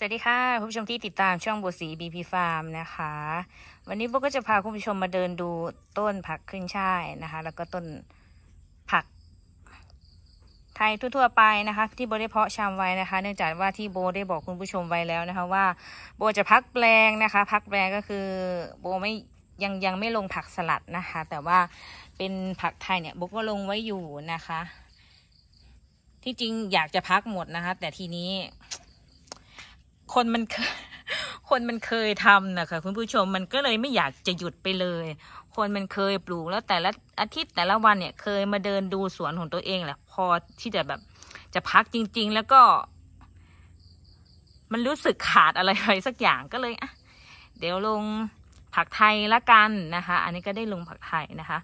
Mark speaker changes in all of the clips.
Speaker 1: สวัสดีค่ะ คุณผู้ชมที่ติดตามช่องบัวสีบีพีฟาร์มนะคะ วันนี้โบก็จะพาคุณผู้ชมมาเดินดูต้นผักขึ้นช่ายนะคะ แล้วก็ต้นผักไทยทั่ว ๆ ไปนะคะ ที่โบได้เพาะชำไว้นะคะเนื่องจากว่าที่โบได้บอกคุณผู้ชมไว้แล้วนะคะ ว่าโบจะพักแปลงนะคะ พักแปลงก็คือโบไม่ยังยังไม่ลงผักสลัดนะคะ แต่ว่าเป็นผักไทยเนี่ยโบก็ลงไว้อยู่นะคะ ที่จริงอยากจะพักหมดนะคะ แต่ทีนี้คนมันเคย คนมันเคยทำนะคะคุณผู้ชมมันก็เลยไม่อยากจะหยุดไปเลย คนมันเคยปลูกแล้วแต่ละอาทิตย์แต่ละวันเนี่ย เคยมาเดินดูสวนของตัวเองแหละพอที่จะแบบจะพักจริง ๆ แล้วก็ มันรู้สึกขาดอะไรไปสักอย่างก็เลยอ่ะเดี๋ยวลงผักไทยละกันนะคะ อันนี้ก็ได้ลงผักไทยนะคะ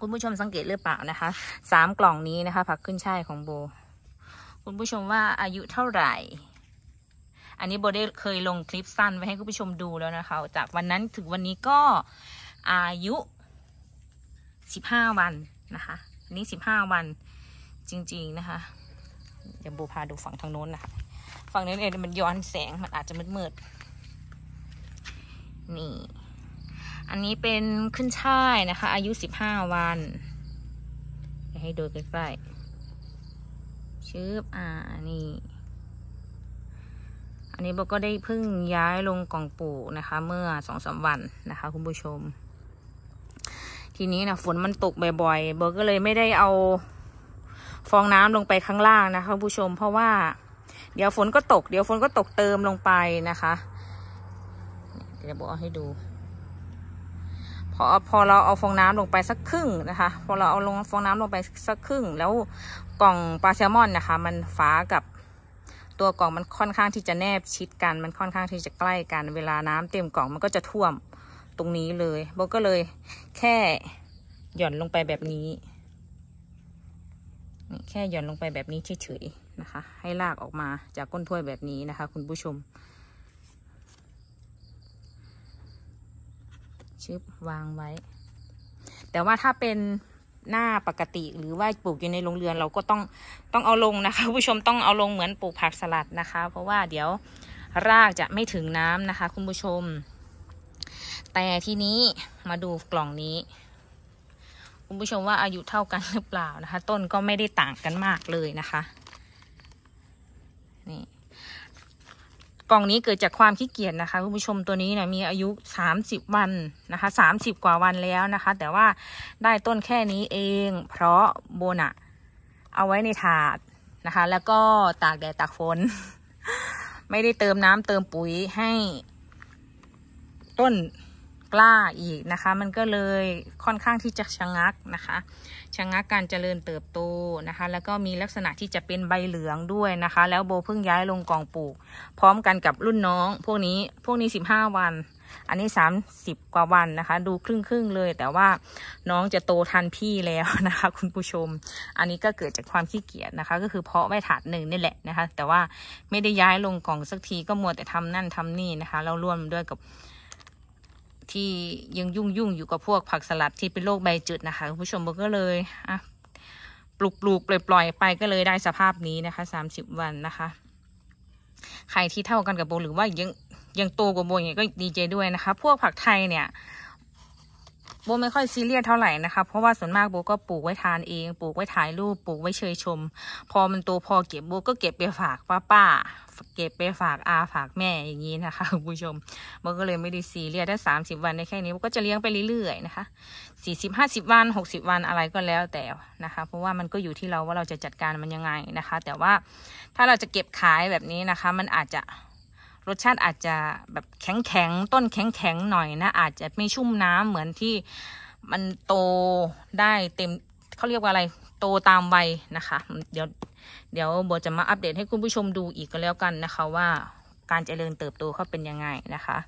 Speaker 1: คุณผู้ชมสังเกตหรือเปล่านะคะสามกล่องนี้นะคะผักขึ้นช่ายของโบ คุณผู้ชมว่าอายุเท่าไหร่อันนี้โบได้เคยลงคลิปสั้นไว้ให้คุณผู้ชมดูแล้วนะคะ จากวันนั้นถึงวันนี้ก็อายุสิบห้าวันนะคะนี่สิบห้าวันจริงๆนะคะเดี๋ยวโบพาดูฝั่งทางโน้นนะคะฝั่งนี้เองมันย้อนแสง มันอาจจะมืด ๆ นี่ อันนี้เป็นขึ้นช่ายนะคะ อายุสิบห้าวัน ให้ดูใกล้ๆชืบอ่านี่อันนี้โบก็ได้พึ่งย้ายลงกล่องปลูกนะคะ เมื่อสองสาวันนะคะ คุณผู้ชม ทีนี้นะฝนมันตกบ่อยๆโบก็เลยไม่ได้เอาฟองน้ำลงไปข้างล่างนะคะผู้ชม เพราะว่า เดี๋ยวฝนก็ตกเดี๋ยวฝนก็ตกเติมลงไปนะคะเดี๋ยวโบเอาให้ดูพอพอเราเอาฟองน้ำลงไปสักครึ่งนะคะพอเราเอาลงฟองน้ำลงไปสักครึ่ง แล้วกล่องปลาแซลมอนนะคะมันฟ้ากับตัวกล่องมันค่อนข้างที่จะแนบชิดกัน มันค่อนข้างที่จะใกล้กัน เวลาน้ำเต็มกล่องมันก็จะท่วมตรงนี้เลยโบก็เลยแค่หย่อนลงไปแบบนี้ แค่หย่อนลงไปแบบนี้เฉยๆนะคะ ให้ลากออกมาจากก้นถ้วยแบบนี้นะคะ คุณผู้ชม ชึบวางไว้ แต่ว่าถ้าเป็นหน้าปกติหรือว่าปลูกอยู่ในโรงเรือน เราก็ต้องต้องเอาลงนะคะผู้ชมต้องเอาลงเหมือนปลูกผักสลัดนะคะ เพราะว่าเดี๋ยวรากจะไม่ถึงน้ำนะคะ คุณผู้ชม แต่ทีนี้มาดูกล่องนี้คุณผู้ชมว่าอายุเท่ากันหรือเปล่านะคะ ต้นก็ไม่ได้ต่างกันมากเลยนะคะกล่องนี้เกิดจากความขี้เกียจนะคะคุณผู้ชมตัวนี้เนี่ยมีอายุ 30 วันนะคะ 30 กว่าวันแล้วนะคะ แต่ว่าได้ต้นแค่นี้เอง เพราะโบนะเอาไว้ในถาดนะคะ แล้วก็ตากแดดตากฝน ไม่ได้เติมน้ำเติมปุ๋ยให้ต้นกล้าอีกนะคะ มันก็เลยค่อนข้างที่จะชะงักนะคะชะงักการเจริญเติบโตนะคะ แล้วก็มีลักษณะที่จะเป็นใบเหลืองด้วยนะคะ แล้วโบเพิ่งย้ายลงกองปลูก พร้อมกันกับรุ่นน้องพวกนี้พวกนี้สิบห้าวัน อันนี้สามสิบกว่าวันนะคะ ดูครึ่งครึ่งเลย แต่ว่าน้องจะโตทันพี่แล้วนะคะ คุณผู้ชม อันนี้ก็เกิดจากความขี้เกียจนะคะ ก็คือเพาะไว้ถาดหนึ่งนี่แหละนะคะ แต่ว่าไม่ได้ย้ายลงกล่องสักทีก็มัวแต่ทำนั่นทำนี่นะคะ เราร่วมด้วยกับที่ยังยุ่งยุ่งอยู่กับพวกผักสลัดที่เป็นโรคใบจืดนะคะคุณผู้ชมก็เลยอ่ะปลูกปลูกปล่อยปล่อยไปก็เลยได้สภาพนี้นะคะสามสิบวันนะคะ ใครที่เท่ากันกับโบหรือว่ายังยังโตกว่าโบอย่างก็ดีใจด้วยนะคะ พวกผักไทยเนี่ยโบไม่ค่อยซีเรียสเท่าไหร่นะคะ เพราะว่าส่วนมากโบก็ปลูกไว้ทานเอง ปลูกไว้ถ่ายรูป ปลูกไว้เชยชม พอมันโตพอเก็บโบก็เก็บไปฝากป้าป้าเก็บไปฝากอาฝากแม่อย่างนี้นะคะคุณผู้ชมโบก็เลยไม่ได้ซีเรียสได้สามสิบวันในแค่นี้โบก็จะเลี้ยงไปเรื่อยๆนะคะ สี่สิบห้าสิบวันหกสิบวันอะไรก็แล้วแต่นะคะ เพราะว่ามันก็อยู่ที่เราว่าเราจะจัดการมันยังไงนะคะ แต่ว่าถ้าเราจะเก็บขายแบบนี้นะคะ มันอาจจะรสชาติอาจจะแบบแข็งแข็งต้นแข็งแข็งหน่อยนะ อาจจะไม่ชุ่มน้ำเหมือนที่มันโตได้เต็มเขาเรียกว่าอะไรโตตามวัยนะคะเดี๋ยวเดี๋ยวโบจะมาอัปเดตให้คุณผู้ชมดูอีกก็แล้วกันนะคะ ว่าการเจริญเติบโตเขาเป็นยังไงนะคะ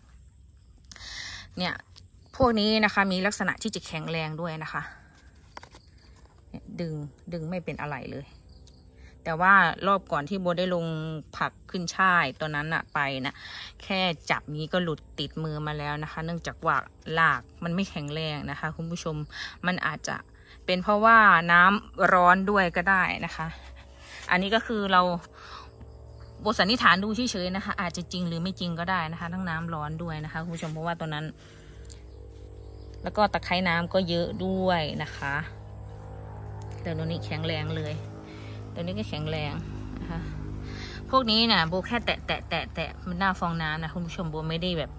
Speaker 1: เนี่ยพวกนี้นะคะมีลักษณะที่จะแข็งแรงด้วยนะคะ ดึงดึงไม่เป็นอะไรเลยแต่ว่ารอบก่อนที่โบได้ลงผักขึ้นช่ายตัวนั้นอะไปนะแค่จับนี้ก็หลุดติดมือมาแล้วนะคะ เนื่องจากว่าหลากมันไม่แข็งแรงนะคะ คุณผู้ชมมันอาจจะเป็นเพราะว่าน้ำร้อนด้วยก็ได้นะคะ อันนี้ก็คือเราบทสันนิษฐานดูเฉยๆนะคะ อาจจะจริงหรือไม่จริงก็ได้นะคะ ทั้งน้ำร้อนด้วยนะคะคุณผู้ชม เพราะว่าตัวนั้น แล้วก็ตะไคร้น้ำก็เยอะด้วยนะคะแต่ตัวนี้แข็งแรงเลยตัวนี้ก็แข็งแรงนะคะ พวกนี้นะโบแค่แตะแตะแตะแตะมันหน้าฟองน้ำนะคุณผู้ชมโบไม่ได้แบบ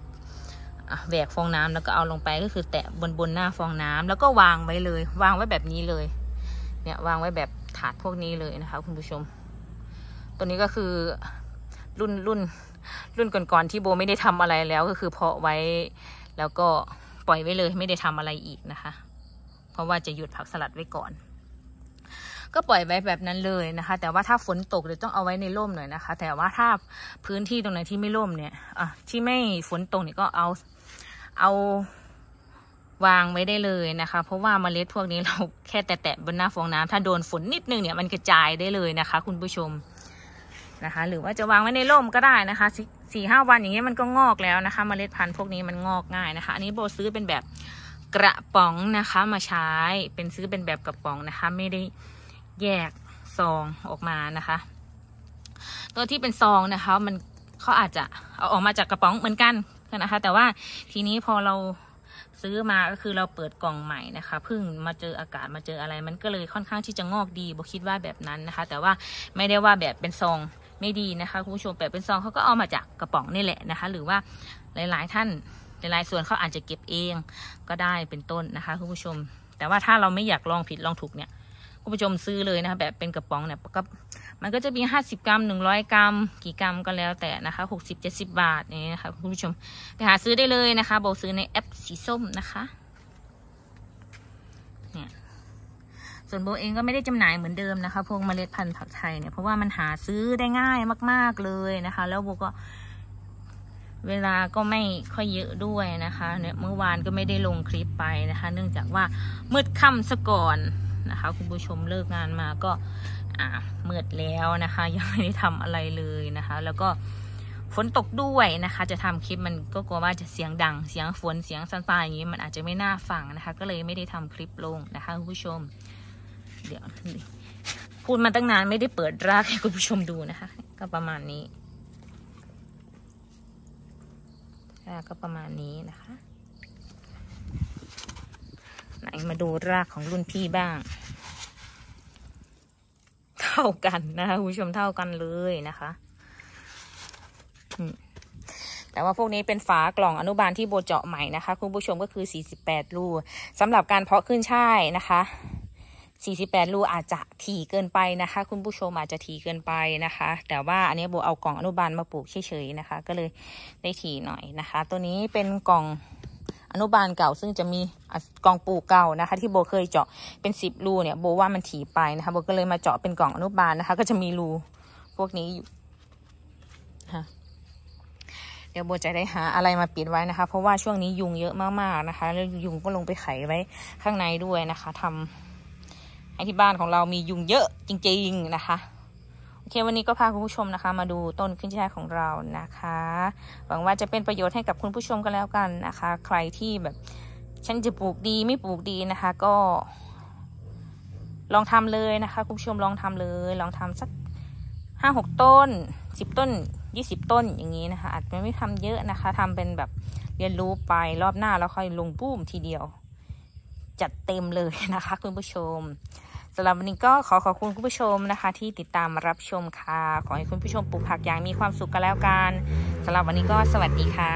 Speaker 1: แหวกฟองน้ำแล้วก็เอาลงไปก็คือแตะบนบนหน้าฟองน้ำ แล้วก็วางไว้เลย วางไว้แบบนี้เลย เนี่ยวางไว้แบบถาดพวกนี้เลยนะคะ คุณผู้ชม ตัวนี้ก็คือ รุ่นรุ่นรุ่นก่อนๆที่โบไม่ได้ทำอะไรแล้ว ก็คือเพาะไว้แล้วก็ปล่อยไว้เลย ไม่ได้ทำอะไรอีกนะคะ เพราะว่าจะหยุดผักสลัดไว้ก่อนก็ปล่อยไว้แบบนั้นเลยนะคะ แต่ว่าถ้าฝนตกเดี๋ยวต้องเอาไว้ในร่มหน่อยนะคะ แต่ว่าถ้าพื้นที่ตรงไหนที่ไม่ร่มเนี่ยอ่ะที่ไม่ฝนตกเนี่ยก็เอา เอาวางไว้ได้เลยนะคะเพราะว่าเมล็ดพวกนี้เราแค่แตะๆบนหน้าฟองน้ำ ถ้าโดนฝนนิดนึงเนี่ยมันกระจายได้เลยนะคะคุณผู้ชมนะคะ หรือว่าจะวางไว้ในร่มก็ได้นะคะสี่ห้าวันอย่างเงี้ยมันก็งอกแล้วนะคะ เมล็ดพันธุ์พวกนี้มันงอกง่ายนะคะอันนี้โบซื้อเป็นแบบกระป๋องนะคะ มาใช้เป็นซื้อเป็นแบบกระป๋องนะคะ ไม่ได้แยกซองออกมานะคะ ตัวที่เป็นซองนะคะ มันเขาอาจจะเอาออกมาจากกระป๋องเหมือนกันนะคะ แต่ว่าทีนี้พอเราซื้อมาก็คือเราเปิดกล่องใหม่นะคะเพิ่งมาเจออากาศมาเจออะไร มันก็เลยค่อนข้างที่จะงอกดีโบคิดว่าแบบนั้นนะคะ แต่ว่าไม่ได้ว่าแบบเป็นซองไม่ดีนะคะคุณผู้ชมแบบเป็นซองเขาก็เอามาจากกระป๋องนี่แหละนะคะ หรือว่าหลาย ๆ ท่านหลายๆส่วนเขาอาจจะเก็บเองก็ได้เป็นต้นนะคะคุณผู้ชมแต่ว่าถ้าเราไม่อยากลองผิดลองถูกเนี่ยคุณผู้ชมซื้อเลยนะคะแบบเป็นกระป๋องเนี่ยก็มันก็จะมี 50กรัม100กรัม กี่กรัมก็แล้วแต่นะคะ60 70บาทนี่นะคะคุณผู้ชมไปหาซื้อได้เลยนะคะโบซื้อในแอปสีส้มนะคะเนี่ยส่วนโบเองก็ไม่ได้จำหน่ายเหมือนเดิมนะคะ พวกเมล็ดพันธุ์ผักไทยเนี่ยเพราะว่ามันหาซื้อได้ง่ายมาก ๆเลยนะคะ แล้วโบก็เวลาก็ไม่ค่อยเยอะด้วยนะคะเนี่ยเมื่อวานก็ไม่ได้ลงคลิปไปนะคะ เนื่องจากว่ามืดค่ำซะก่อนนะคะคุณผู้ชมเลิกงานมาก็ อ่ามืดแล้วนะคะ ยังไม่ได้ทำอะไรเลยนะคะ แล้วก็ฝนตกด้วยนะคะ จะทำคลิปมันก็กลัวว่าจะเสียงดังเสียงฝนเสียงสันตาอย่างนี้ มันอาจจะไม่น่าฟังนะคะ ก็เลยไม่ได้ทำคลิปลงนะคะคุณผู้ชม เดี๋ยวพูดมาตั้งนานไม่ได้เปิดรากให้คุณผู้ชมดูนะคะ ก็ประมาณนี้ก็ประมาณนี้นะคะมาดูรากของรุ่นพี่บ้าง เท่ากันนะคะคุณผู้ชมเท่ากันเลยนะคะ แต่ว่าพวกนี้เป็นฝากล่องอนุบาลที่โบเจาะใหม่นะคะ คุณผู้ชมก็คือ48รูสำหรับการเพาะขึ้นช่ายนะคะ48รูอาจจะถี่เกินไปนะคะ คุณผู้ชมอาจจะถี่เกินไปนะคะ แต่ว่าอันนี้โบเอากล่องอนุบาลมาปลูกเฉยๆนะคะก็เลยได้ถี่หน่อยนะคะ ตัวนี้เป็นกล่องอนุบาลเก่า ซึ่งจะมีกล่องปูเก่านะคะ ที่โบเคยเจาะเป็นสิบรูเนี่ยโบว่ามันถี่ไปนะคะโบก็เลยมาเจาะเป็นกล่องอนุบาลนะคะ ก็จะมีรู พวกนี้อยู่ะเดี๋ยวโบจะได้หาอะไรมาปิดไว้นะคะ เพราะว่าช่วงนี้ยุงเยอะมากๆนะคะแล้วยุงก็ลงไปไขไว้ข้างในด้วยนะคะ ทำให้ที่บ้านของเรามียุงเยอะจริงๆ นะคะโอเค วันนี้ก็พาคุณผู้ชมนะคะ มาดูต้นขึ้นช่ายของเรานะคะ หวังว่าจะเป็นประโยชน์ให้กับคุณผู้ชมกันแล้วกันนะคะ ใครที่แบบ ฉันจะปลูกดีไม่ปลูกดีนะคะ ก็ ลองทำเลยนะคะ คุณผู้ชมลองทำเลย ลองทำสักห้าหกต้นสิบต้นยี่สิบต้นอย่างนี้นะคะอาจจะไม่ทำเยอะนะคะ ทำเป็นแบบเรียนรู้ไปรอบหน้าแล้วค่อยลงปุ้มทีเดียวจัดเต็มเลยนะคะ คุณผู้ชมสำหรับวันนี้ก็ขอขอบคุณคุณผู้ชมนะคะ ที่ติดตามรับชมค่ะ ขอให้คุณผู้ชมปลูกผักอย่างมีความสุขกันแล้วกัน สำหรับวันนี้ก็สวัสดีค่ะ